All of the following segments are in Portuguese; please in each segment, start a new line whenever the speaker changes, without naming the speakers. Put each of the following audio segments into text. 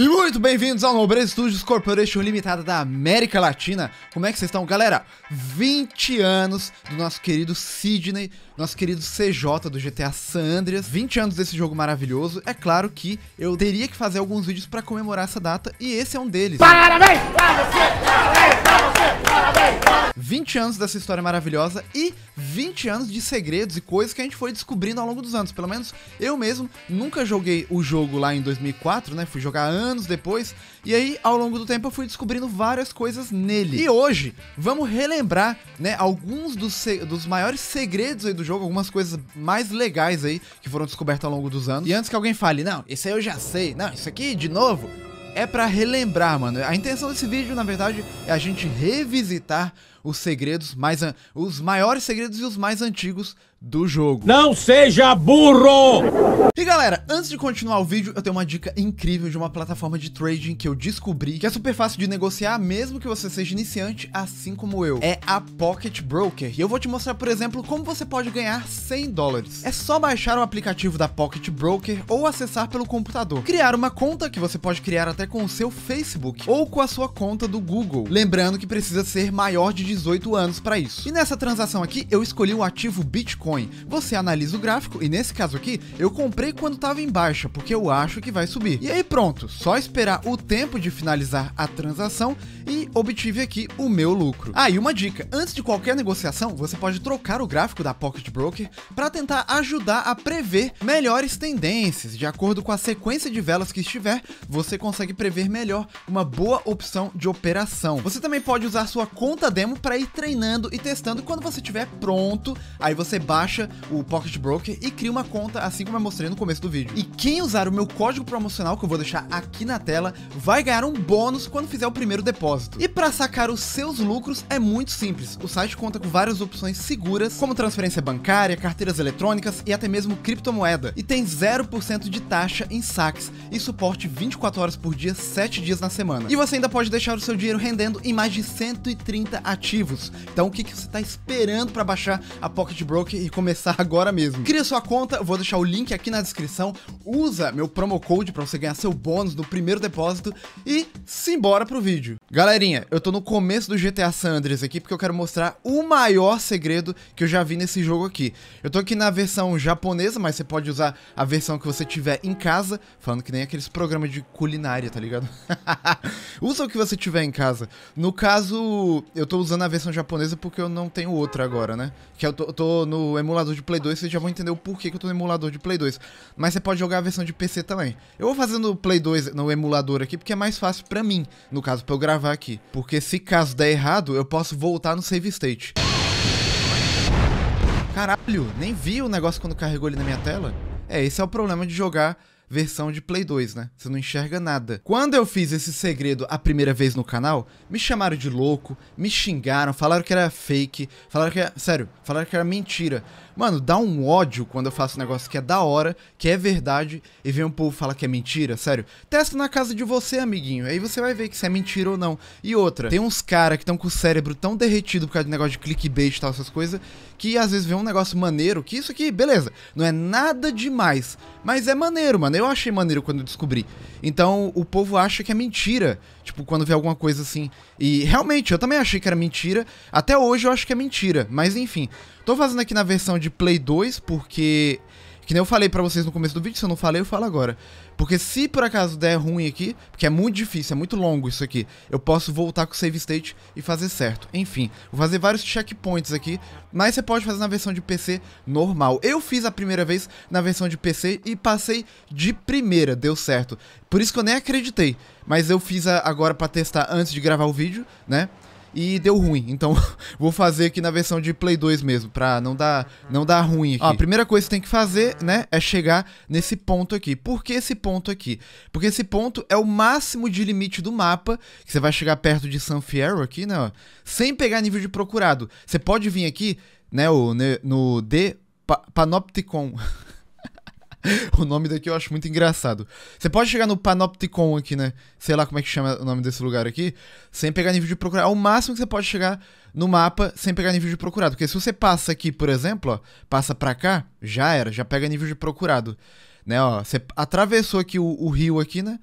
E muito bem-vindos ao Nobre Studios Corporation Limitada da América Latina. Como é que vocês estão, galera? 20 anos do nosso querido Sidney nosso querido CJ do GTA San Andreas, 20 anos desse jogo maravilhoso. É claro que eu teria que fazer alguns vídeos para comemorar essa data e esse é um deles. Parabéns pra você! Parabéns pra você! Parabéns! 20 anos dessa história maravilhosa e 20 anos de segredos e coisas que a gente foi descobrindo ao longo dos anos. Pelo menos eu mesmo nunca joguei o jogo lá em 2004, né? Fui jogar anos depois e aí, ao longo do tempo, eu fui descobrindo várias coisas nele. E hoje, vamos relembrar, né, alguns dos, dos maiores segredos aí do jogo, algumas coisas mais legais aí que foram descobertas ao longo dos anos. E antes que alguém fale, não, isso aí eu já sei, não, isso aqui de novo, é para relembrar, mano. A intenção desse vídeo, na verdade, é a gente revisitar os segredos mais. os maiores segredos e os mais antigos do jogo. Não seja burro! E galera, antes de continuar o vídeo, eu tenho uma dica incrível de uma plataforma de trading que eu descobri que é super fácil de negociar, mesmo que você seja iniciante, assim como eu. É a Pocket Broker. E eu vou te mostrar, por exemplo, como você pode ganhar 100 dólares. É só baixar o aplicativo da Pocket Broker ou acessar pelo computador. Criar uma conta que você pode criar até com o seu Facebook ou com a sua conta do Google. Lembrando que precisa ser maior de 18 anos para isso. E nessa transação aqui, eu escolhi o ativo Bitcoin. Você analisa o gráfico e nesse caso aqui, eu comprei quando estava em baixa, porque eu acho que vai subir. E aí pronto, só esperar o tempo de finalizar a transação e obtive aqui o meu lucro. Ah, e uma dica, antes de qualquer negociação, você pode trocar o gráfico da Pocket Broker para tentar ajudar a prever melhores tendências. De acordo com a sequência de velas que estiver, você consegue prever melhor uma boa opção de operação. Você também pode usar sua conta demo para ir treinando e testando. Quando você tiver pronto, aí você baixa o Pocket Broker e cria uma conta, assim como eu mostrei no começo do vídeo. E quem usar o meu código promocional, que eu vou deixar aqui na tela, vai ganhar um bônus quando fizer o primeiro depósito. E para sacar os seus lucros é muito simples. O site conta com várias opções seguras, como transferência bancária, carteiras eletrônicas e até mesmo criptomoeda. E tem 0% de taxa em saques e suporte 24 horas por dia, 7 dias na semana. E você ainda pode deixar o seu dinheiro rendendo em mais de 130 ativos então o que, que você está esperando para baixar a Pocket Broker e começar agora mesmo? Cria sua conta, vou deixar o link aqui na descrição. Usa meu promo code para você ganhar seu bônus no primeiro depósito e simbora pro vídeo. Galerinha, eu tô no começo do GTA San Andreas aqui porque eu quero mostrar o maior segredo que eu já vi nesse jogo aqui. Eu tô aqui na versão japonesa, mas você pode usar a versão que você tiver em casa, falando que nem aqueles programas de culinária, tá ligado? Usa o que você tiver em casa. No caso, eu tô usando na versão japonesa porque eu não tenho outra agora, né? Que eu tô, tô no emulador de Play 2, vocês já vão entender o porquê que eu tô no emulador de Play 2. Mas você pode jogar a versão de PC também. Eu vou fazendo o Play 2 no emulador aqui porque é mais fácil pra mim, no caso, pra eu gravar aqui. Porque se caso der errado, eu posso voltar no save state. Caralho, nem vi o negócio quando carregou ele na minha tela. É, esse é o problema de jogar versão de Play 2, né? Você não enxerga nada. Quando eu fiz esse segredo a primeira vez no canal, me chamaram de louco, me xingaram, falaram que era fake, falaram que era. Sério, falaram que era mentira. Mano, dá um ódio quando eu faço um negócio que é da hora, que é verdade, e vem um povo falar que é mentira, sério. Testa na casa de você, amiguinho. Aí você vai ver que se é mentira ou não. E outra, tem uns caras que estão com o cérebro tão derretido por causa de negócio de clickbait e tal, essas coisas, que às vezes vê um negócio maneiro, que isso aqui, beleza, não é nada demais. Mas é maneiro, mano. Eu achei maneiro quando eu descobri. Então o povo acha que é mentira. Tipo, quando vê alguma coisa assim. E realmente, eu também achei que era mentira. Até hoje eu acho que é mentira. Mas enfim. Tô fazendo aqui na versão de Play 2, porque. Que nem eu falei para vocês no começo do vídeo, se eu não falei, eu falo agora. Porque se por acaso der ruim aqui, porque é muito difícil, é muito longo isso aqui, eu posso voltar com o save state e fazer certo. Enfim, vou fazer vários checkpoints aqui, mas você pode fazer na versão de PC normal. Eu fiz a primeira vez na versão de PC e passei de primeira, deu certo. Por isso que eu nem acreditei. Mas eu fiz agora para testar antes de gravar o vídeo, né? e deu ruim. Então vou fazer aqui na versão de Play 2 mesmo, pra não dar, não dar ruim aqui. Ó, a primeira coisa que tem que fazer, né, é chegar nesse ponto aqui. Por que esse ponto aqui? Porque esse ponto é o máximo de limite do mapa, que você vai chegar perto de San Fierro aqui, né, ó, sem pegar nível de procurado. Você pode vir aqui, né, o, no D Panopticon. o nome daqui eu acho muito engraçado. Você pode chegar no Panopticon aqui, né? Sei lá como é que chama o nome desse lugar aqui. Sem pegar nível de procurado é Ao máximo que você pode chegar no mapa sem pegar nível de procurado. Porque se você passa aqui, por exemplo, ó, passa pra cá, já era, já pega nível de procurado. Né, ó, você atravessou aqui o, o, rio aqui, né?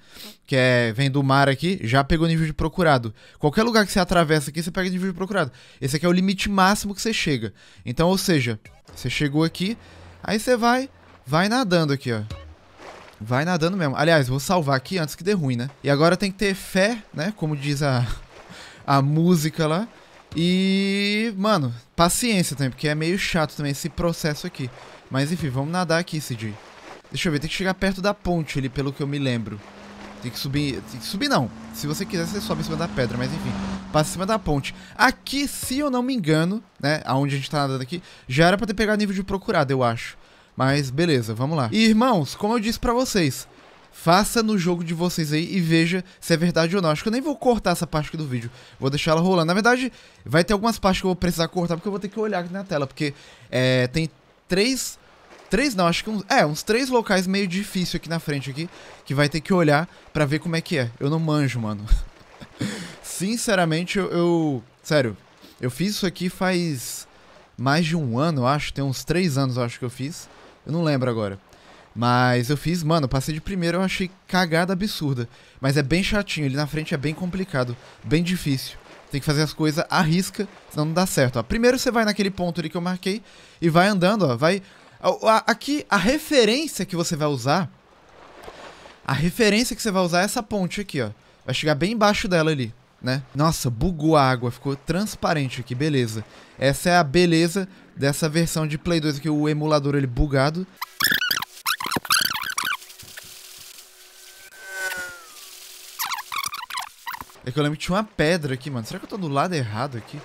Que é, vem do mar aqui, já pegou nível de procurado. Qualquer lugar que você atravessa aqui, você pega nível de procurado. Esse aqui é o limite máximo que você chega. Então, ou seja, você chegou aqui, aí você vai, Vai nadando aqui, ó. Vai nadando mesmo. Aliás, vou salvar aqui antes que dê ruim, né? E agora tem que ter fé, né? Como diz a, a música lá. E, mano, paciência também, porque é meio chato também esse processo aqui. Mas enfim, vamos nadar aqui, Cid. Deixa eu ver, tem que chegar perto da ponte ali, pelo que eu me lembro. Tem que subir. Tem que subir não. Se você quiser, você sobe em cima da pedra, mas enfim. Passa em cima da ponte. Aqui, se eu não me engano, né? Aonde a gente tá nadando aqui, já era pra ter pegado nível de procurado, eu acho. Mas beleza, vamos lá. E irmãos, como eu disse para vocês, faça no jogo de vocês aí e veja se é verdade ou não. Acho que eu nem vou cortar essa parte aqui do vídeo. Vou deixar ela rolando. Na verdade, vai ter algumas partes que eu vou precisar cortar, porque eu vou ter que olhar aqui na tela, porque é, tem três... Três não, acho que uns... É, uns três locais meio difícil aqui na frente aqui, que vai ter que olhar pra ver como é que é. Eu não manjo, mano. Sinceramente, eu, eu... Sério, eu fiz isso aqui faz mais de um ano, acho. Tem uns três anos, acho que eu fiz. Eu não lembro agora. Mas eu fiz, mano, passei de primeiro, eu achei cagada absurda. Mas é bem chatinho, ele na frente é bem complicado, bem difícil. Tem que fazer as coisas à risca, senão não dá certo. Ó. Primeiro você vai naquele ponto ali que eu marquei e vai andando, ó. Vai. Aqui, a referência que você vai usar. A referência que você vai usar é essa ponte aqui, ó. Vai chegar bem embaixo dela ali, né? Nossa, bugou a água, ficou transparente aqui, beleza. Essa é a beleza dessa versão de Play 2 que o emulador ele bugado. É que eu lembro que tinha uma pedra aqui, mano. Será que eu tô do lado errado aqui?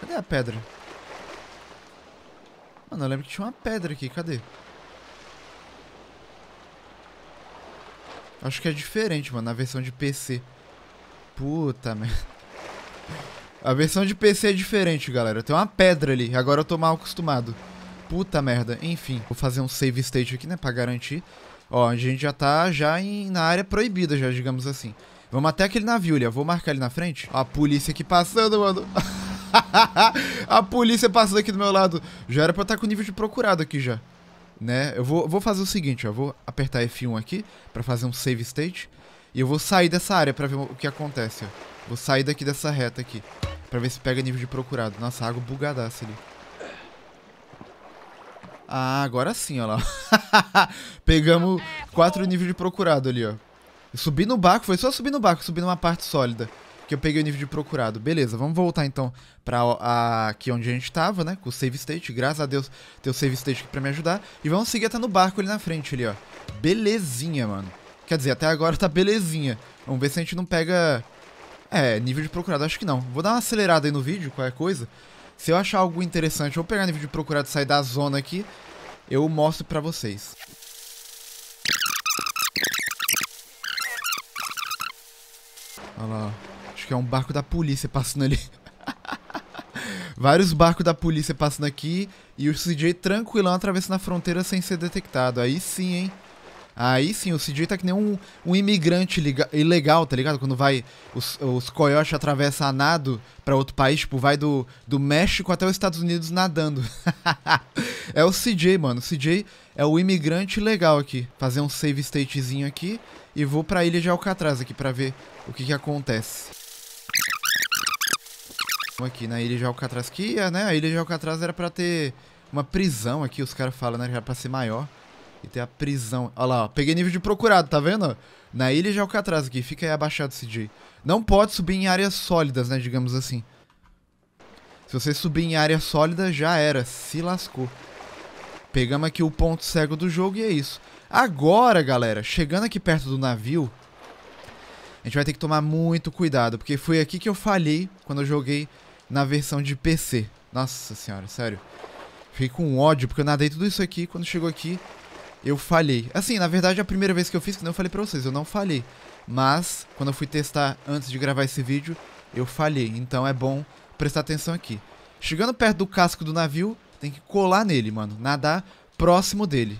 Cadê a pedra? Mano, eu lembro que tinha uma pedra aqui. Cadê? Acho que é diferente, mano, na versão de PC. Puta merda. A versão de PC é diferente, galera. Tem uma pedra ali. Agora eu tô mal acostumado. Puta merda. Enfim, vou fazer um save state aqui, né? Pra garantir. Ó, a gente já tá já em, na área proibida, já, digamos assim. Vamos até aquele navio ali, ó. Vou marcar ali na frente. Ó, a polícia aqui passando, mano. a polícia passando aqui do meu lado. Já era pra eu estar tá com o nível de procurado aqui já. Né? Eu vou, vou fazer o seguinte, ó. Vou apertar F1 aqui pra fazer um save state. E eu vou sair dessa área pra ver o que acontece, ó. Vou sair daqui dessa reta aqui. Pra ver se pega nível de procurado. Nossa, água bugadaça ali. Ah, agora sim, olha lá. Pegamos quatro níveis de procurado ali, ó. Eu subi no barco, foi só subir no barco, subi numa parte sólida. Que eu peguei o nível de procurado. Beleza, vamos voltar então pra a, aqui onde a gente tava, né? Com o save state. Graças a Deus tem o save state aqui pra me ajudar. E vamos seguir até no barco ali na frente, ali, ó. Belezinha, mano. Quer dizer, até agora tá belezinha. Vamos ver se a gente não pega é, nível de procurado, acho que não. Vou dar uma acelerada aí no vídeo, qualquer coisa. Se eu achar algo interessante, eu vou pegar nível de procurado e sair da zona aqui, eu mostro pra vocês. Olha lá, acho que é um barco da polícia passando ali. Vários barcos da polícia passando aqui e o CJ tranquilão atravessando a fronteira sem ser detectado. Aí sim, hein? Aí sim, o CJ tá que nem um, um imigrante ilegal, tá ligado? Quando vai, os, os coiotes atravessam a nado pra outro país, tipo, vai do, do México até os Estados Unidos nadando. é o CJ, mano. O CJ é o imigrante legal aqui. Fazer um save statezinho aqui e vou pra ilha de Alcatraz aqui pra ver o que que acontece. Aqui na ilha de Alcatraz, que é, né, a ilha de Alcatraz era pra ter uma prisão aqui, os caras falam, né, que era pra ser maior. E tem a prisão. Olha lá, ó. Peguei nível de procurado, tá vendo? Na ilha de é Alcatraz aqui. Fica aí abaixado, CJ. Não pode subir em áreas sólidas, né? Digamos assim. Se você subir em área sólida, já era. Se lascou. Pegamos aqui o ponto cego do jogo e é isso. Agora, galera, chegando aqui perto do navio, a gente vai ter que tomar muito cuidado, porque foi aqui que eu falhei quando eu joguei na versão de PC. Nossa senhora, sério. Fiquei com ódio, porque eu nadei tudo isso aqui, quando chegou aqui, eu falhei. Assim, na verdade, a primeira vez que eu fiz, que não falei pra vocês, eu não falhei. Mas, quando eu fui testar antes de gravar esse vídeo, eu falhei. Então é bom prestar atenção aqui. Chegando perto do casco do navio, tem que colar nele, mano. Nadar próximo dele.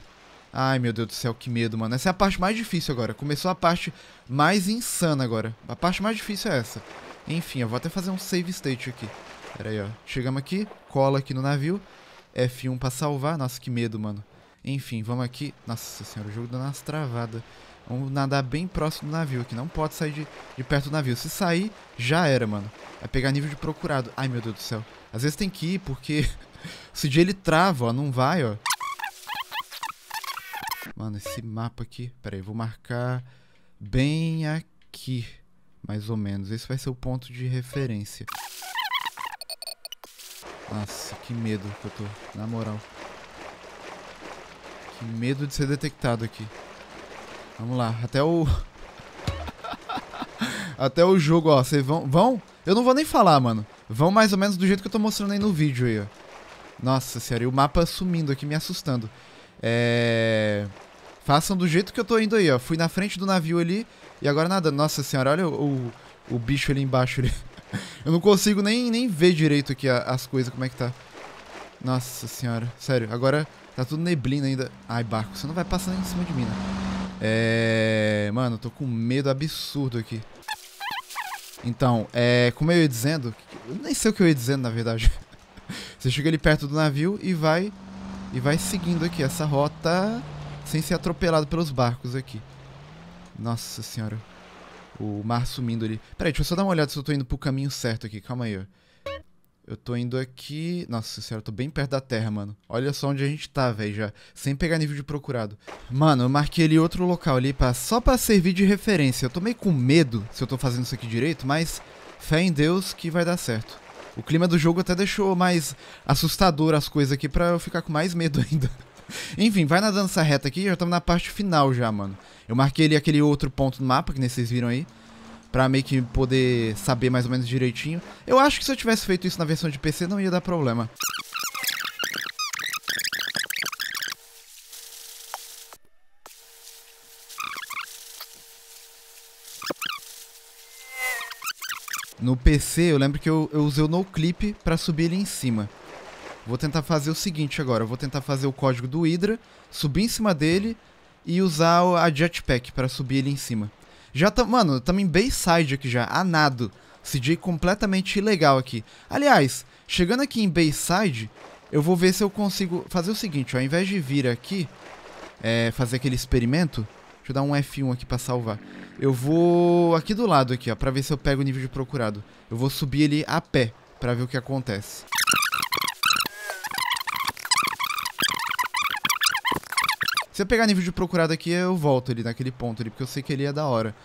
Ai, meu Deus do céu, que medo, mano. Essa é a parte mais difícil agora. Começou a parte mais insana agora. A parte mais difícil é essa. Enfim, eu vou até fazer um save state aqui. Pera aí, ó. Chegamos aqui, cola aqui no navio. F1 pra salvar. Nossa, que medo, mano. Enfim, vamos aqui. Nossa senhora, o jogo dando umas travadas. Vamos nadar bem próximo do navio aqui. Não pode sair de, de perto do navio. Se sair, já era, mano. Vai é pegar nível de procurado. Ai, meu Deus do céu. Às vezes tem que ir, porque... se o dia ele trava, ó. Não vai, ó. Mano, esse mapa aqui... Pera aí, vou marcar bem aqui. Mais ou menos. Esse vai ser o ponto de referência. Nossa, que medo que eu tô. Na moral. Medo de ser detectado aqui. Vamos lá, até o... até o jogo, ó. Vocês vão... Vão? Eu não vou nem falar, mano. Vão mais ou menos do jeito que eu tô mostrando aí no vídeo aí, ó. Nossa senhora, e o mapa sumindo aqui, me assustando. É... Façam do jeito que eu tô indo aí, ó. Fui na frente do navio ali e agora nada. Nossa senhora, olha o, o, o bicho ali embaixo ali. eu não consigo nem, nem ver direito aqui as coisas, como é que tá. Nossa senhora, sério, agora Tá tudo neblina ainda. Ai, barco, você não vai passar em cima de mim, né? É. Mano, tô com medo absurdo aqui. Então, é. Como eu ia dizendo. Eu nem sei o que eu ia dizendo, na verdade. você chega ali perto do navio e vai. E vai seguindo aqui essa rota. Sem ser atropelado pelos barcos aqui. Nossa senhora. O mar sumindo ali. Peraí, deixa eu só dar uma olhada se eu tô indo pro caminho certo aqui. Calma aí, ó. Eu tô indo aqui. Nossa senhora, eu tô bem perto da terra, mano. Olha só onde a gente tá, velho, já. Sem pegar nível de procurado. Mano, eu marquei ali outro local ali pra... só pra servir de referência. Eu tô meio com medo se eu tô fazendo isso aqui direito, mas fé em Deus que vai dar certo. O clima do jogo até deixou mais assustador as coisas aqui pra eu ficar com mais medo ainda. Enfim, vai nadando essa reta aqui, já estamos na parte final já, mano. Eu marquei ali aquele outro ponto no mapa, que nem vocês viram aí para meio que poder saber mais ou menos direitinho. Eu acho que se eu tivesse feito isso na versão de PC não ia dar problema. No PC, eu lembro que eu, eu usei o NoClip para subir ele em cima. Vou tentar fazer o seguinte agora. Vou tentar fazer o código do Hydra, subir em cima dele e usar a Jetpack para subir ele em cima. Já tá, mano, tamo em Bayside aqui já, anado. nado. CJ completamente ilegal aqui. Aliás, chegando aqui em Bayside, eu vou ver se eu consigo fazer o seguinte, ó, ao invés de vir aqui, é, fazer aquele experimento, deixa eu dar um F1 aqui pra salvar. Eu vou aqui do lado aqui, ó, pra ver se eu pego o nível de procurado. Eu vou subir ele a pé, pra ver o que acontece. Se eu pegar nível de procurado aqui, eu volto ali naquele ponto ali, porque eu sei que ele é da hora.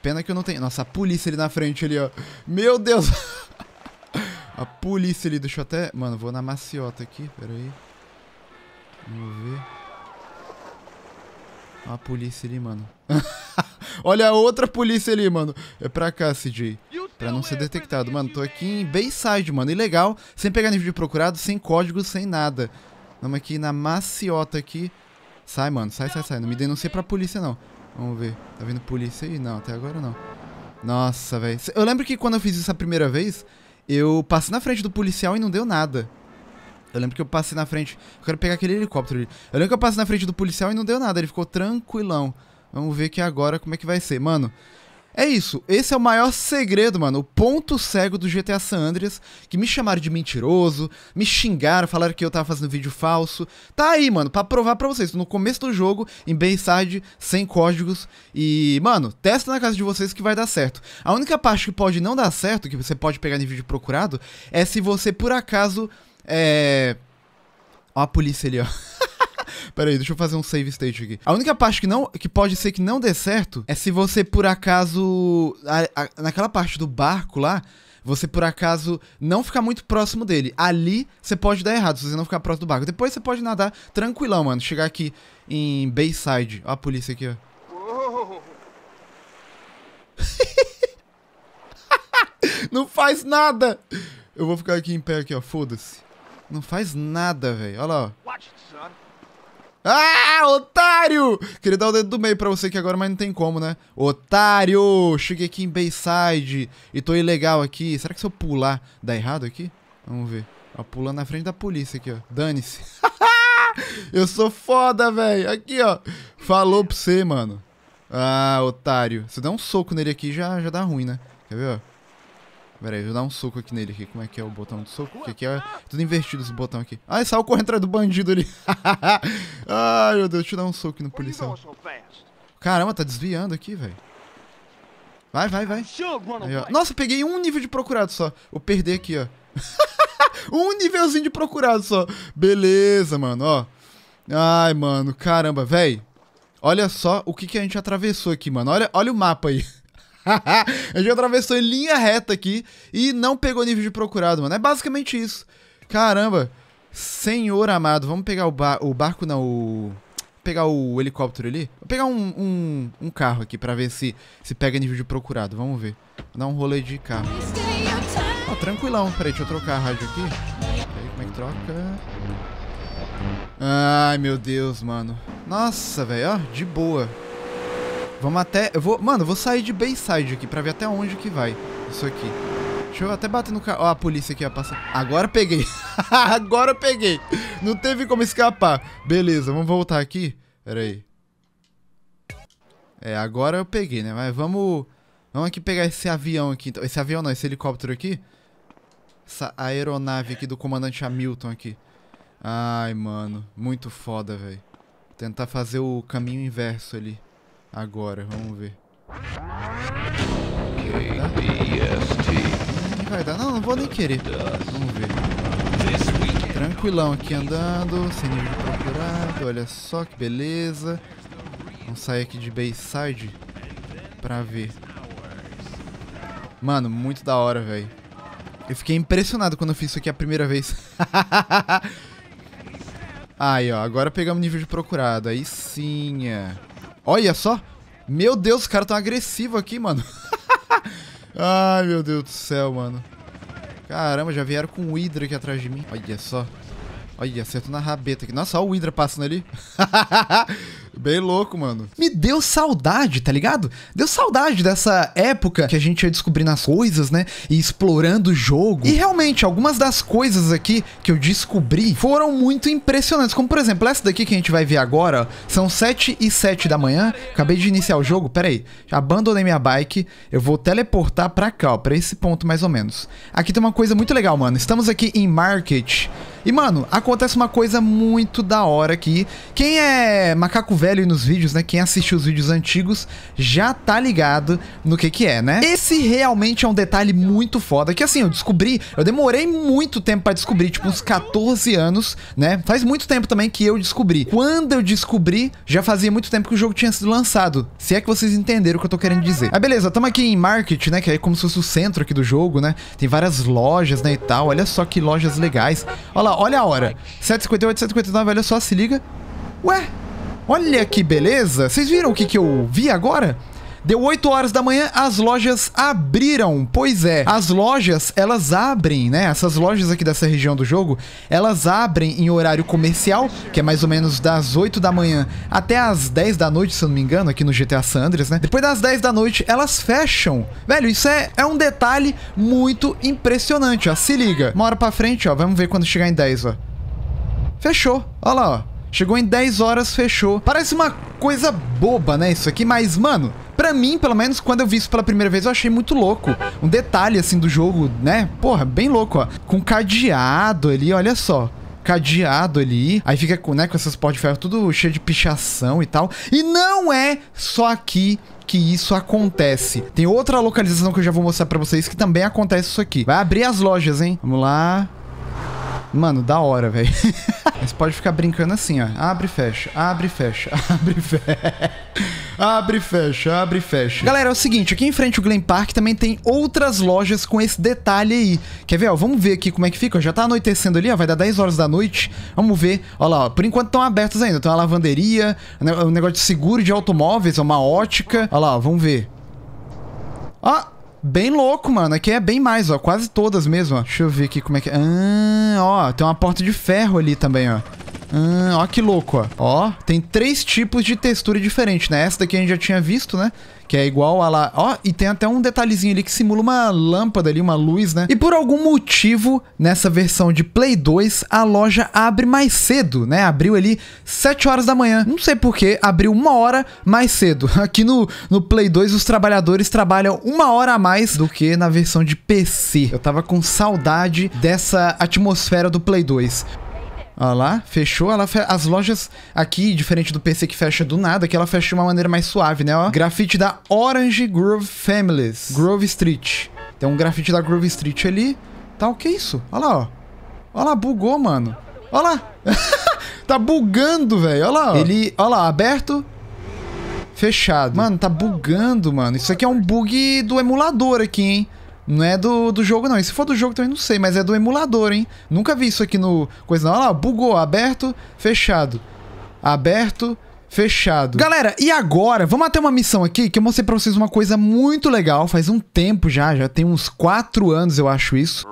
Pena que eu não tenho... Nossa, a polícia ali na frente ali, ó. Meu Deus! a polícia ali, deixa eu até... Mano, vou na maciota aqui, pera aí. Vamos ver. Olha a polícia ali, mano. Olha a outra polícia ali, mano. É pra cá, CJ. Pra não ser detectado. Mano, tô aqui em Bayside, mano. Ilegal, sem pegar nível de procurado, sem código, sem nada. Vamos aqui na maciota aqui. Sai, mano. Sai, sai, sai. Não me denuncie pra polícia, não. Vamos ver. Tá vindo polícia aí? Não, até agora não. Nossa, velho. Eu lembro que quando eu fiz isso a primeira vez, eu passei na frente do policial e não deu nada. Eu lembro que eu passei na frente. Eu quero pegar aquele helicóptero ali. Eu lembro que eu passei na frente do policial e não deu nada. Ele ficou tranquilão. Vamos ver que agora como é que vai ser. Mano, é isso, esse é o maior segredo, mano, o ponto cego do GTA San Andreas, que me chamaram de mentiroso, me xingaram, falaram que eu tava fazendo vídeo falso. Tá aí, mano, pra provar pra vocês, no começo do jogo, em Bayside, sem códigos, e, mano, testa na casa de vocês que vai dar certo. A única parte que pode não dar certo, que você pode pegar em vídeo procurado, é se você, por acaso, é... Ó a polícia ali, ó. Pera aí, deixa eu fazer um save state aqui. A única parte que não que pode ser que não dê certo é se você por acaso a, a, naquela parte do barco lá, você por acaso não ficar muito próximo dele. Ali você pode dar errado se você não ficar próximo do barco. Depois você pode nadar tranquilão, mano. Chegar aqui em Bayside. Ó a polícia aqui, ó. não faz nada! Eu vou ficar aqui em pé aqui, ó. Foda-se. Não faz nada, velho. Olha lá, ó. Ah, otário! Queria dar o dedo do meio pra você aqui agora, mas não tem como, né? Otário! Cheguei aqui em Bayside e tô ilegal aqui. Será que se eu pular dá errado aqui? Vamos ver. Ó, pulando na frente da polícia aqui, ó. Dane-se. eu sou foda, velho. Aqui, ó. Falou pra você, mano. Ah, otário. Se eu der um soco nele aqui, já, já dá ruim, né? Quer ver, ó? Pera aí, eu vou dar um soco aqui nele aqui. Como é que é o botão do soco? Porque aqui é tudo invertido esse botão aqui. Ah, saiu correndo atrás do bandido ali. Ai, meu Deus, deixa eu dar um soco no policial. Caramba, tá desviando aqui, velho. Vai, vai, vai. Aí, Nossa, peguei um nível de procurado só. Vou perder aqui, ó. um nívelzinho de procurado só. Beleza, mano, ó. Ai, mano, caramba, velho. Olha só o que, que a gente atravessou aqui, mano. Olha, olha o mapa aí. a gente atravessou em linha reta aqui e não pegou nível de procurado, mano. É basicamente isso. Caramba. Senhor amado, vamos pegar o, bar o barco, não, o... Pegar o helicóptero ali. Vou pegar um, um, um carro aqui pra ver se, se pega nível de procurado. Vamos ver. Vou dar um rolê de carro. Ó, tranquilão. Peraí, deixa eu trocar a rádio aqui. Peraí, como é que troca? Ai, meu Deus, mano. Nossa, velho, ó, de boa. Vamos até... Eu vou, mano, eu vou sair de Bayside aqui pra ver até onde que vai isso aqui. Deixa eu até bater no carro. Ó, a polícia aqui, ó, passa. Agora peguei. Agora peguei. Não teve como escapar. Beleza, vamos voltar aqui. Pera aí. É, agora eu peguei, né? Mas vamos... Vamos aqui pegar esse avião aqui. Então. Esse avião não, esse helicóptero aqui. Essa aeronave aqui do comandante Hamilton aqui. Ai, mano. Muito foda, velho. Tentar fazer o caminho inverso ali. Agora, vamos ver. KBST vai dar. Não, não vou nem querer. Vamos ver. Tranquilão aqui andando, sem nível de procurado. Olha só que beleza. Vamos sair aqui de Bayside pra ver. Mano, muito da hora, velho. Eu fiquei impressionado quando eu fiz isso aqui a primeira vez. Aí, ó, agora pegamos nível de procurado. Aí sim. É. Olha só. Meu Deus, os caras tão agressivos aqui, mano. Ai, meu Deus do céu, mano. Caramba, já vieram com o Hydra aqui atrás de mim. Olha só. Olha, acertou na rabeta aqui. Nossa, olha o Hydra passando ali. Bem louco, mano. Me deu saudade, tá ligado? Deu saudade dessa época que a gente ia descobrindo as coisas, né? E explorando o jogo. E realmente, algumas das coisas aqui que eu descobri foram muito impressionantes. Como, por exemplo, essa daqui que a gente vai ver agora. São 7 e 7 da manhã. Acabei de iniciar o jogo. Pera aí. Abandonei minha bike. Eu vou teleportar pra cá, ó. Pra esse ponto, mais ou menos. Aqui tem uma coisa muito legal, mano. Estamos aqui em Market. E, mano, acontece uma coisa muito da hora aqui. Quem é macaco velho nos vídeos, né? Quem assistiu os vídeos antigos já tá ligado no que que é, né? Esse realmente é um detalhe muito foda. Que assim, eu descobri, eu demorei muito tempo para descobrir, tipo uns 14 anos, né? Faz muito tempo também que eu descobri. Quando eu descobri, já fazia muito tempo que o jogo tinha sido lançado. Se é que vocês entenderam o que eu tô querendo dizer. Ah, beleza, tamo aqui em Market, né? Que é como se fosse o centro aqui do jogo, né? Tem várias lojas, né, e tal. Olha só que lojas legais. Olha lá, olha a hora. 7h58, 7h59, olha só, se liga. Ué, olha que beleza. Vocês viram o que, que eu vi agora? Deu 8 horas da manhã, as lojas abriram. Pois é, as lojas, elas abrem, né? Essas lojas aqui dessa região do jogo, elas abrem em horário comercial, que é mais ou menos das 8 da manhã até as 10 da noite, se eu não me engano, aqui no GTA San Andreas, né? Depois das 10 da noite, elas fecham. Velho, isso é, é um detalhe muito impressionante, ó. Se liga. Uma hora pra frente, ó. Vamos ver quando chegar em 10, ó. Fechou. Olha lá, ó. Chegou em 10 horas, fechou. Parece uma coisa boba, né, isso aqui, mas, mano, Pra mim, pelo menos, quando eu vi isso pela primeira vez, eu achei muito louco. Um detalhe, assim, do jogo, né? Porra, bem louco, ó. Com cadeado ali, olha só. Cadeado ali. Aí fica né, com essas portas de ferro tudo cheio de pichação e tal. E não é só aqui que isso acontece. Tem outra localização que eu já vou mostrar pra vocês que também acontece isso aqui. Vai abrir as lojas, hein? Vamos lá. Mano, da hora, velho. Mas pode ficar brincando assim, ó. Abre e fecha, abre e fecha, abre e fecha. Abre e fecha, abre e fecha. Galera, é o seguinte, aqui em frente ao Glen Park também tem outras lojas com esse detalhe aí. Quer ver, ó? Vamos ver aqui como é que fica. Já tá anoitecendo ali, ó. Vai dar 10 horas da noite. Vamos ver. Ó lá, ó. Por enquanto estão abertas ainda. Tem uma lavanderia, né, um negócio de seguro de automóveis, uma ótica. Ó lá, ó. Vamos ver. Ó, Bem louco, mano. Aqui é bem mais, ó. Quase todas mesmo, ó. Deixa eu ver aqui como é que é. Ah, ó, tem uma porta de ferro ali também, ó. Ah, ó que louco, ó. Ó, tem três tipos de textura diferente, né? Essa daqui a gente já tinha visto, né? que é igual a lá. Ó, e tem até um detalhezinho ali que simula uma lâmpada ali, uma luz, né? E por algum motivo, nessa versão de Play 2, a loja abre mais cedo, né? Abriu ali 7 horas da manhã. Não sei porquê, abriu uma hora mais cedo. Aqui no, no Play 2, os trabalhadores trabalham uma hora a mais do que na versão de PC. Eu tava com saudade dessa atmosfera do Play 2. Olha lá, fechou. Ela fe... As lojas aqui, diferente do PC que fecha do nada, que ela fecha de uma maneira mais suave, né? Ó, grafite da Orange Grove Families, Grove Street. Tem um grafite da Grove Street ali. Tá, o que é isso? Olha lá, ó. Olha lá, bugou, mano. Olha lá. tá bugando, velho. Olha lá, ó. Ele, olha lá, aberto. Fechado. Mano, tá bugando, mano. Isso aqui é um bug do emulador aqui, hein? Não é do, do jogo, não. E se for do jogo também não sei, mas é do emulador, hein? Nunca vi isso aqui no coisa, não. Olha lá, bugou, aberto, fechado. Aberto, Fechado. Galera, e agora? Vamos até uma missão aqui que eu mostrei pra vocês uma coisa muito legal. Faz um tempo já, já tem uns 4 anos eu acho isso.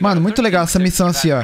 Mano, muito legal essa missão assim, ó.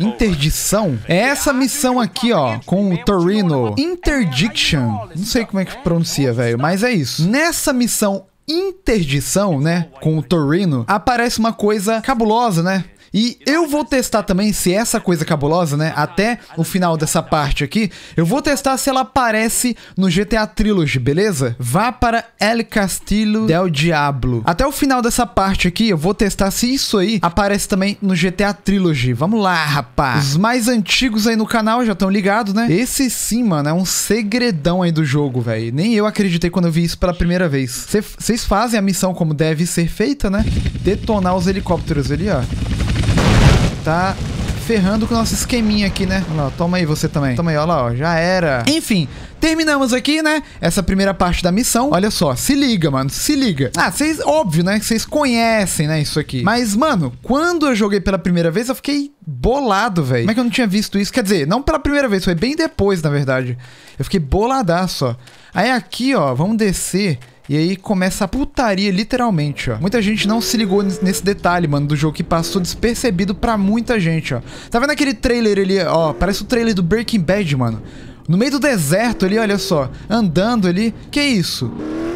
Interdição? É essa missão aqui, ó, com o Torino. Interdiction. Não sei como é que pronuncia, velho, mas é isso. Nessa missão interdição, né, com o Torino, aparece uma coisa cabulosa, né? E eu vou testar também se essa coisa cabulosa, né? Até o final dessa parte aqui, eu vou testar se ela aparece no GTA Trilogy, beleza? Vá para El Castillo del Diablo. Até o final dessa parte aqui, eu vou testar se isso aí aparece também no GTA Trilogy. Vamos lá, rapaz. Os mais antigos aí no canal já estão ligados, né? Esse sim, mano, é um segredão aí do jogo, velho. Nem eu acreditei quando eu vi isso pela primeira vez. Vocês fazem a missão como deve ser feita, né? Detonar os helicópteros ali, ó tá ferrando com o nosso esqueminha aqui, né? Olha lá, toma aí você também. Toma aí, olha lá, ó, já era. Enfim, terminamos aqui, né? Essa primeira parte da missão. Olha só, se liga, mano, se liga. Ah, vocês, óbvio, né? Vocês conhecem, né, isso aqui. Mas, mano, quando eu joguei pela primeira vez, eu fiquei bolado, velho. Como é que eu não tinha visto isso? Quer dizer, não pela primeira vez, foi bem depois, na verdade. Eu fiquei boladaço, ó. Aí aqui, ó, vamos descer... E aí começa a putaria, literalmente, ó. Muita gente não se ligou nesse detalhe, mano, do jogo que passou despercebido pra muita gente, ó. Tá vendo aquele trailer ali, ó? Parece o trailer do Breaking Bad, mano. No meio do deserto ali, olha só. Andando ali. Que isso?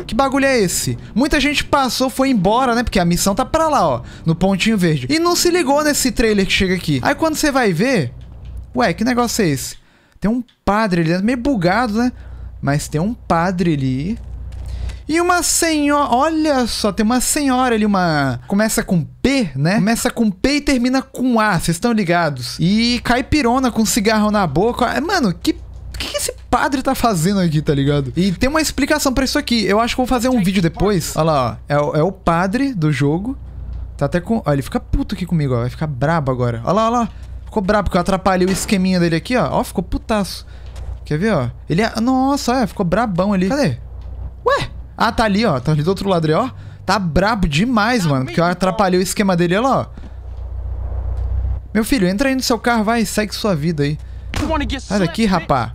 Que bagulho é esse? Muita gente passou, foi embora, né? Porque a missão tá pra lá, ó. No pontinho verde. E não se ligou nesse trailer que chega aqui. Aí quando você vai ver... Ué, que negócio é esse? Tem um padre ali, né? meio bugado, né? Mas tem um padre ali e uma senhora. Olha só, tem uma senhora ali, uma. Começa com P, né? Começa com P e termina com A, vocês estão ligados? E caipirona com cigarro na boca. É, mano, que o que, esse padre tá fazendo aqui, tá ligado? E tem uma explicação para isso aqui. Eu acho que vou fazer um vídeo depois. Olha lá, ó. É, é, o padre do jogo. Tá até com. Olha, ele fica puto aqui comigo, ó. Vai ficar brabo agora. Olha lá, olha lá. Ficou brabo porque eu atrapalhei o esqueminha dele aqui, ó. Ó, ficou putaço. Quer ver, ó? Ele é. Nossa, olha, é, ficou brabão ali. Cadê? Ué? Ah, tá ali, ó. Tá ali do outro lado ali, ó. Tá brabo demais, tá mano. Porque eu atrapalhei o esquema dele, olha lá, ó. Meu filho, entra aí no seu carro, vai. Segue sua vida aí. Sai daqui, rapá.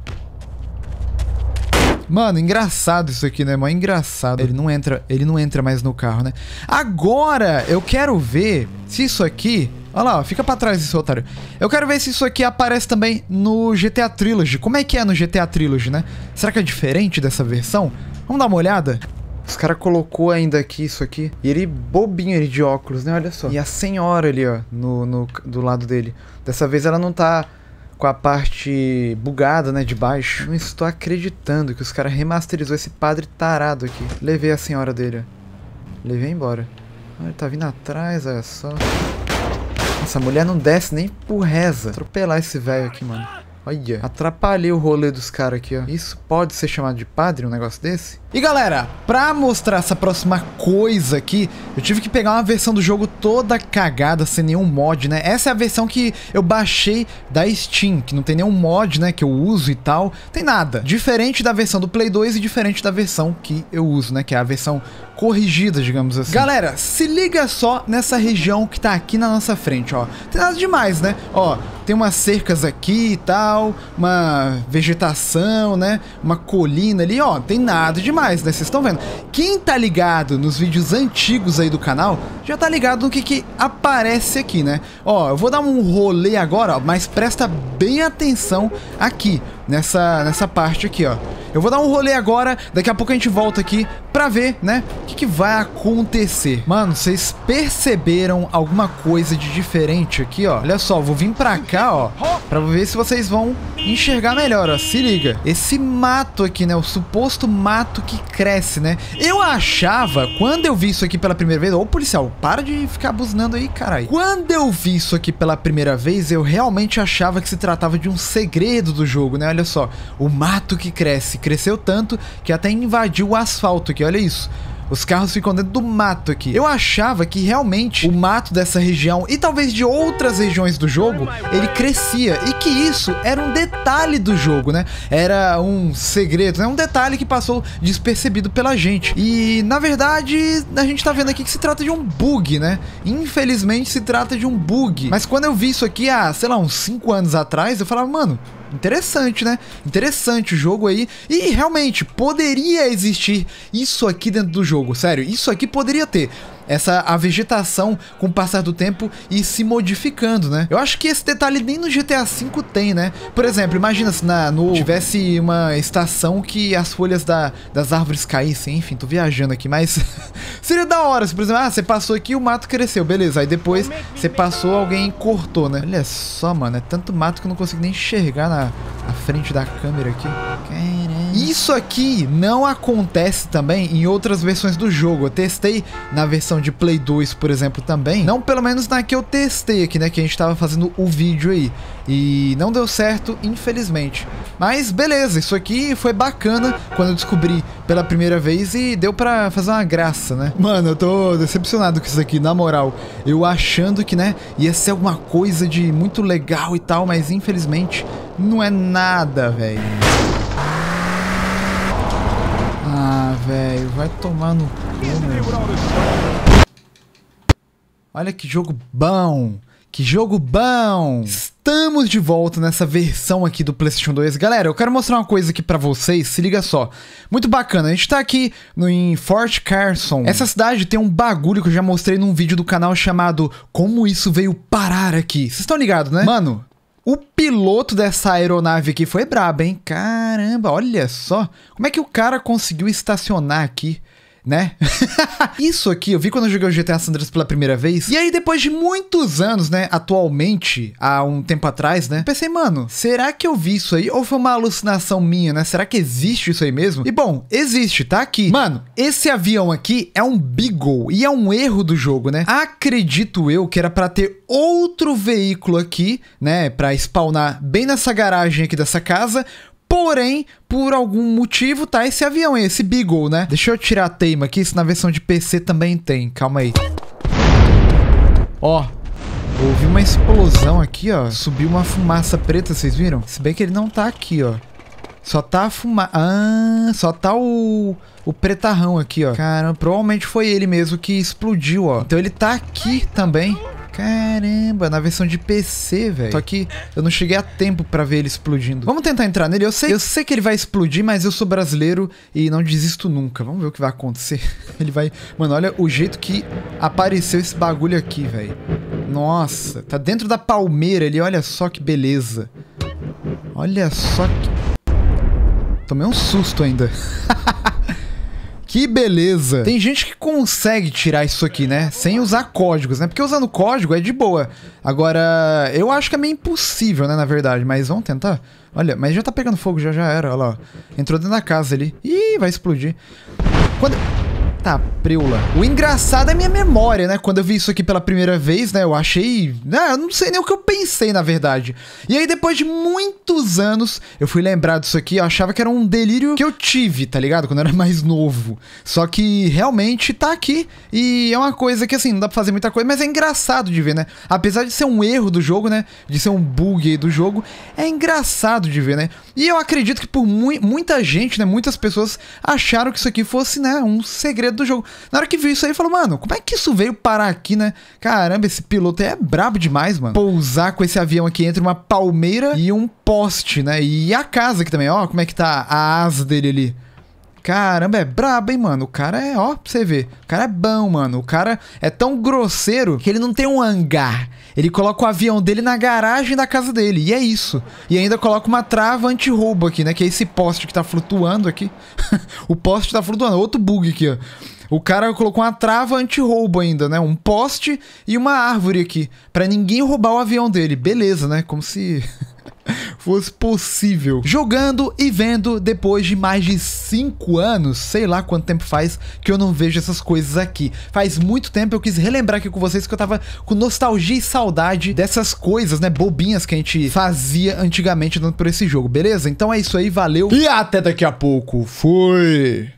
Mano, engraçado isso aqui, né, mano? Engraçado. Ele não entra, ele não entra mais no carro, né? Agora, eu quero ver se isso aqui... Olha lá, ó, fica pra trás desse otário. Eu quero ver se isso aqui aparece também no GTA Trilogy. Como é que é no GTA Trilogy, né? Será que é diferente dessa versão? Vamos dar uma olhada? Os cara colocou ainda aqui isso aqui. E ele bobinho ele de óculos, né? Olha só. E a senhora ali, ó, no, no, do lado dele. Dessa vez ela não tá com a parte bugada, né, de baixo. Não estou acreditando que os cara remasterizou esse padre tarado aqui. Levei a senhora dele, ó. Levei embora. Olha, ah, ele tá vindo atrás, olha só. Essa mulher não desce nem por reza. Atropelar esse velho aqui, mano. Olha, atrapalhei o rolê dos caras aqui, ó. Isso pode ser chamado de padre, um negócio desse? E galera, pra mostrar essa próxima coisa aqui, eu tive que pegar uma versão do jogo toda cagada, sem nenhum mod, né? Essa é a versão que eu baixei da Steam, que não tem nenhum mod, né, que eu uso e tal. Tem nada. Diferente da versão do Play 2 e diferente da versão que eu uso, né, que é a versão corrigida, digamos assim. Galera, se liga só nessa região que tá aqui na nossa frente, ó. Tem nada demais, né? Ó, tem umas cercas aqui e tal, uma vegetação, né? Uma colina ali, ó, tem nada demais, né? Vocês estão vendo. Quem tá ligado nos vídeos antigos aí do canal, já tá ligado no que que aparece aqui, né? Ó, eu vou dar um rolê agora, ó, mas presta bem atenção aqui, nessa, nessa parte aqui, ó. Eu vou dar um rolê agora, daqui a pouco a gente volta aqui pra ver, né, o que, que vai acontecer. Mano, vocês perceberam alguma coisa de diferente aqui, ó? Olha só, vou vir pra cá, ó, pra ver se vocês vão enxergar melhor, ó. Se liga. Esse mato aqui, né, o suposto mato que cresce, né? Eu achava, quando eu vi isso aqui pela primeira vez... Ô, policial, para de ficar buzinando aí, caralho. Quando eu vi isso aqui pela primeira vez, eu realmente achava que se tratava de um segredo do jogo, né? Olha só, o mato que cresce. Cresceu tanto que até invadiu o asfalto aqui, olha isso. Os carros ficam dentro do mato aqui. Eu achava que realmente o mato dessa região e talvez de outras regiões do jogo, ele crescia e que isso era um detalhe do jogo, né? Era um segredo, né? Um detalhe que passou despercebido pela gente. E na verdade, a gente tá vendo aqui que se trata de um bug, né? Infelizmente se trata de um bug. Mas quando eu vi isso aqui há, sei lá, uns 5 anos atrás, eu falava, mano, Interessante, né? Interessante o jogo aí. E realmente, poderia existir isso aqui dentro do jogo, sério. Isso aqui poderia ter essa a vegetação com o passar do tempo e se modificando, né? Eu acho que esse detalhe nem no GTA V tem, né? Por exemplo, imagina se na, no, tivesse uma estação que as folhas da, das árvores caíssem, enfim, tô viajando aqui, mas seria da hora, se por exemplo, ah, você passou aqui e o mato cresceu, beleza, aí depois você passou, alguém cortou, né? Olha só, mano, é tanto mato que eu não consigo nem enxergar na, na frente da câmera aqui. Quem isso aqui não acontece também em outras versões do jogo. Eu testei na versão de Play 2, por exemplo, também. Não pelo menos na que eu testei aqui, né? Que a gente tava fazendo o vídeo aí. E não deu certo, infelizmente. Mas beleza, isso aqui foi bacana quando eu descobri pela primeira vez e deu pra fazer uma graça, né? Mano, eu tô decepcionado com isso aqui, na moral. Eu achando que, né, ia ser alguma coisa de muito legal e tal, mas infelizmente não é nada, velho. velho. Vai tomar no cu, Olha que jogo bom. Que jogo bom! Estamos de volta nessa versão aqui do PlayStation 2. Galera, eu quero mostrar uma coisa aqui para vocês, se liga só. Muito bacana, a gente tá aqui no, em Fort Carson. Essa cidade tem um bagulho que eu já mostrei num vídeo do canal chamado Como Isso Veio Parar Aqui. Vocês estão ligados, né? Mano, o piloto dessa aeronave aqui foi brabo, hein? Caramba, olha só. Como é que o cara conseguiu estacionar aqui? né? Isso aqui eu vi quando eu joguei o GTA San Andreas pela primeira vez. E aí, depois de muitos anos, né? Atualmente, há um tempo atrás, né? Pensei, mano, será que eu vi isso aí? Ou foi uma alucinação minha, né? Será que existe isso aí mesmo? E bom, existe, tá aqui. Mano, esse avião aqui é um Beagle e é um erro do jogo, né? Acredito eu que era para ter outro veículo aqui, né? Pra spawnar bem nessa garagem aqui dessa casa Porém, por algum motivo, tá esse avião aí, esse Beagle, né? Deixa eu tirar a teima aqui, isso na versão de PC também tem. Calma aí. Ó, houve uma explosão aqui, ó. Subiu uma fumaça preta, vocês viram? Se bem que ele não tá aqui, ó. Só tá a fumaça... Ah, só tá o... O pretarrão aqui, ó. Caramba, provavelmente foi ele mesmo que explodiu, ó. Então ele tá aqui também. Caramba, na versão de PC, velho. Só que eu não cheguei a tempo para ver ele explodindo. Vamos tentar entrar nele. Eu sei, eu sei que ele vai explodir, mas eu sou brasileiro e não desisto nunca. Vamos ver o que vai acontecer. Ele vai... Mano, olha o jeito que apareceu esse bagulho aqui, velho. Nossa, tá dentro da palmeira ali. Olha só que beleza. Olha só que... Tomei um susto ainda. Que beleza! Tem gente que consegue tirar isso aqui, né? Sem usar códigos, né? Porque usando código é de boa. Agora, eu acho que é meio impossível, né? Na verdade, mas vamos tentar. Olha, mas já tá pegando fogo, já já era. Olha lá. Entrou dentro da casa ali. Ih, vai explodir. Quando tá, preula. O engraçado é minha memória, né? Quando eu vi isso aqui pela primeira vez, né? Eu achei... Ah, eu não sei nem o que eu pensei, na verdade. E aí, depois de muitos anos, eu fui lembrar disso aqui. Eu achava que era um delírio que eu tive, tá ligado? Quando eu era mais novo. Só que, realmente, tá aqui. E é uma coisa que, assim, não dá pra fazer muita coisa, mas é engraçado de ver, né? Apesar de ser um erro do jogo, né? De ser um bug aí do jogo, é engraçado de ver, né? E eu acredito que por mu muita gente, né? Muitas pessoas acharam que isso aqui fosse, né? Um segredo do jogo. Na hora que viu isso aí, falou, mano, como é que isso veio parar aqui, né? Caramba, esse piloto é brabo demais, mano. Pousar com esse avião aqui entre uma palmeira e um poste, né? E a casa aqui também, ó, como é que tá a asa dele ali. Caramba, é brabo, hein, mano? O cara é, ó, pra você ver. O cara é bom, mano. O cara é tão grosseiro que ele não tem um hangar. Ele coloca o avião dele na garagem da casa dele. E é isso. E ainda coloca uma trava anti-roubo aqui, né? Que é esse poste que tá flutuando aqui. o poste tá flutuando. Outro bug aqui, ó. O cara colocou uma trava anti-roubo ainda, né? Um poste e uma árvore aqui. para ninguém roubar o avião dele. Beleza, né? Como se. fosse possível. Jogando e vendo depois de mais de 5 anos, sei lá quanto tempo faz que eu não vejo essas coisas aqui. Faz muito tempo eu quis relembrar aqui com vocês que eu tava com nostalgia e saudade dessas coisas, né, bobinhas que a gente fazia antigamente dando por esse jogo, beleza? Então é isso aí, valeu e até daqui a pouco. Fui!